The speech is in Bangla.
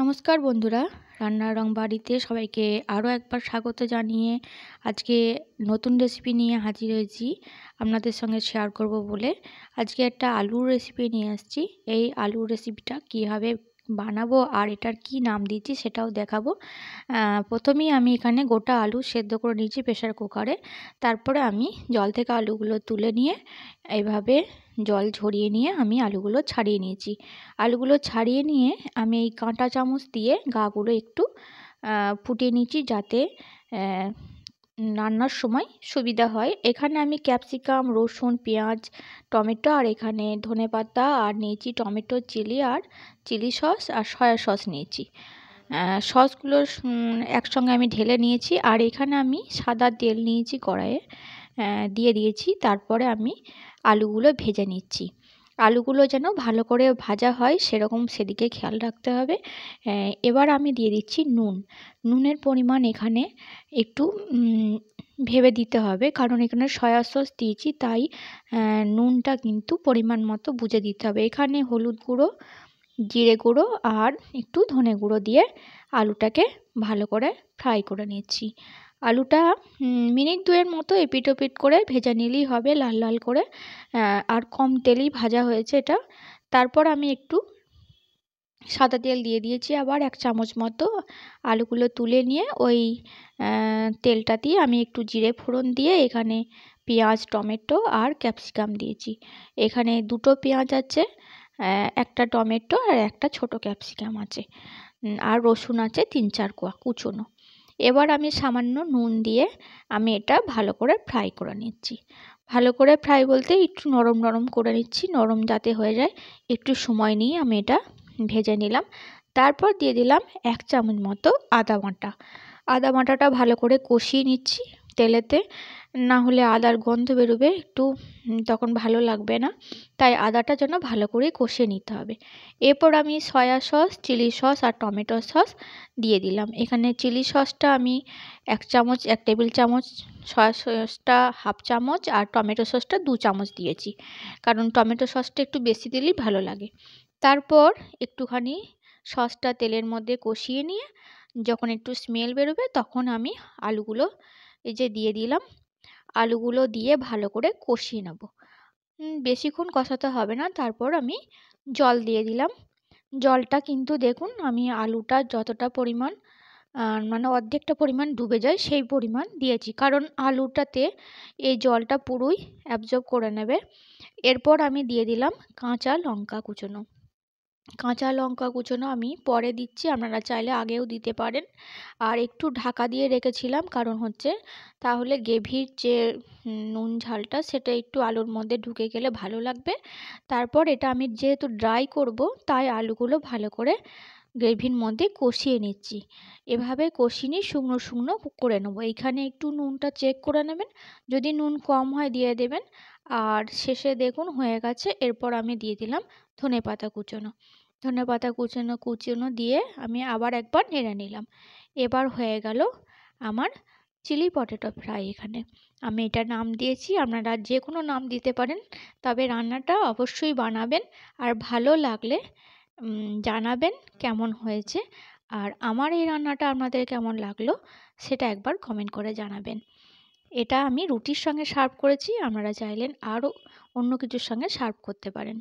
নমস্কার বন্ধুরা রান্নার রং বাড়িতে সবাইকে আরও একবার স্বাগত জানিয়ে আজকে নতুন রেসিপি নিয়ে হাজির হয়েছি আপনাদের সঙ্গে শেয়ার করব বলে আজকে একটা আলুর রেসিপি নিয়ে আসছি এই আলুর রেসিপিটা কীভাবে বানাবো আর এটার কি নাম দিয়েছি সেটাও দেখাবো প্রথমেই আমি এখানে গোটা আলু সেদ্ধ করে নিয়েছি প্রেশার কুকারে তারপরে আমি জল থেকে আলুগুলো তুলে নিয়ে এভাবে জল ঝরিয়ে নিয়ে আমি আলুগুলো ছাড়িয়ে নিয়েছি আলুগুলো ছাড়িয়ে নিয়ে আমি এই কাঁটা চামচ দিয়ে গাগুলো একটু ফুটিয়ে নিয়েছি যাতে রান্নার সময় সুবিধা হয় এখানে আমি ক্যাপসিকাম রসুন পেঁয়াজ টমেটো আর এখানে ধনে পাতা আর নিয়েছি টমেটো চিলি আর চিলি সস আর সয়া সস নিয়েছি সসগুলো একসঙ্গে আমি ঢেলে নিয়েছি আর এখানে আমি সাদা তেল নিয়েছি কড়াইয়ে দিয়ে দিয়েছি তারপরে আমি আলুগুলো ভেজে নিচ্ছি আলুগুলো যেন ভালো করে ভাজা হয় সেরকম সেদিকে খেয়াল রাখতে হবে এবার আমি দিয়ে দিচ্ছি নুন নুনের পরিমাণ এখানে একটু ভেবে দিতে হবে কারণ এখানে সয়া সস দিয়েছি তাই নুনটা কিন্তু পরিমাণ মতো বুঝে দিতে হবে এখানে হলুদ গুঁড়ো জিরে গুঁড়ো আর একটু ধনে গুঁড়ো দিয়ে আলুটাকে ভালো করে ফ্রাই করে নিচ্ছি আলুটা মিনিট দুয়ের মতো এপিট ওপিট করে ভেজে নিলেই হবে লাল লাল করে আর কম তেলেই ভাজা হয়েছে এটা তারপর আমি একটু সাদা তেল দিয়ে দিয়েছি আবার এক চামচ মতো আলুগুলো তুলে নিয়ে ওই তেলটা দিয়ে আমি একটু জিরে ফোড়ন দিয়ে এখানে পেঁয়াজ টমেটো আর ক্যাপসিকাম দিয়েছি এখানে দুটো পেঁয়াজ আছে একটা টমেটো আর একটা ছোট ক্যাপসিকাম আছে আর রসুন আছে তিন চার কোয়া কুচোনো এবার আমি সামান্য নুন দিয়ে আমি এটা ভালো করে ফ্রাই করে নিচ্ছি ভালো করে ফ্রাই বলতে একটু নরম নরম করে নিচ্ছি নরম যাতে হয়ে যায় একটু সময় নিয়ে আমি এটা ভেজে নিলাম তারপর দিয়ে দিলাম এক চামচ মতো আদা বাটা আদা বাটাটা ভালো করে কষিয়ে নিচ্ছি তেলেতে না হলে আদার গন্ধ বেরোবে একটু তখন ভালো লাগবে না তাই আদাটা যেন ভালো করে কষে নিতে হবে এরপর আমি সয়া সস চিলি সস আর টমেটো সস দিয়ে দিলাম এখানে চিলি সসটা আমি এক চামচ এক টেবিল চামচ সয়া সসটা হাফ চামচ আর টমেটো সসটা দু চামচ দিয়েছি কারণ টমেটো সসটা একটু বেশি দিলেই ভালো লাগে তারপর একটুখানি সসটা তেলের মধ্যে কষিয়ে নিয়ে যখন একটু স্মেল বেরোবে তখন আমি আলুগুলো এই যে দিয়ে দিলাম আলুগুলো দিয়ে ভালো করে কষিয়ে নেব বেশিক্ষণ কষাতে হবে না তারপর আমি জল দিয়ে দিলাম জলটা কিন্তু দেখুন আমি আলুটা যতটা পরিমাণ মানে অর্ধেকটা পরিমাণ ডুবে যায় সেই পরিমাণ দিয়েছি কারণ আলুটাতে এই জলটা পুরোই অ্যাবজর্ব করে নেবে এরপর আমি দিয়ে দিলাম কাঁচা লঙ্কা কুচনো কাঁচা লঙ্কা কুচোনো আমি পরে দিচ্ছি আপনারা চাইলে আগেও দিতে পারেন আর একটু ঢাকা দিয়ে রেখেছিলাম কারণ হচ্ছে তাহলে গেভির যে নুন ঝালটা সেটা একটু আলুর মধ্যে ঢুকে গেলে ভালো লাগবে তারপর এটা আমি যেহেতু ড্রাই করব তাই আলুগুলো ভালো করে গ্রেভির মধ্যে কষিয়ে নিচ্ছি এভাবে কষিয়ে নিয়ে শুকনো শুকনো করে নেবো এইখানে একটু নুনটা চেক করে নেবেন যদি নুন কম হয় দিয়ে দেবেন আর শেষে দেখুন হয়ে গেছে এরপর আমি দিয়ে দিলাম ধনে পাতা কুচোনো ধনে পাতা কুচনো কুচোনো দিয়ে আমি আবার একবার নেড়ে নিলাম এবার হয়ে গেল আমার চিলি পটেটো ফ্রাই এখানে আমি এটা নাম দিয়েছি আপনারা যে কোনো নাম দিতে পারেন তবে রান্নাটা অবশ্যই বানাবেন আর ভালো লাগলে জানাবেন কেমন হয়েছে আর আমার এই রান্নাটা আপনাদের কেমন লাগলো সেটা একবার কমেন্ট করে জানাবেন এটা আমি রুটির সঙ্গে সার্ভ করেছি আপনারা চাইলেন আরও অন্য কিছুর সঙ্গে সার্ভ করতে পারেন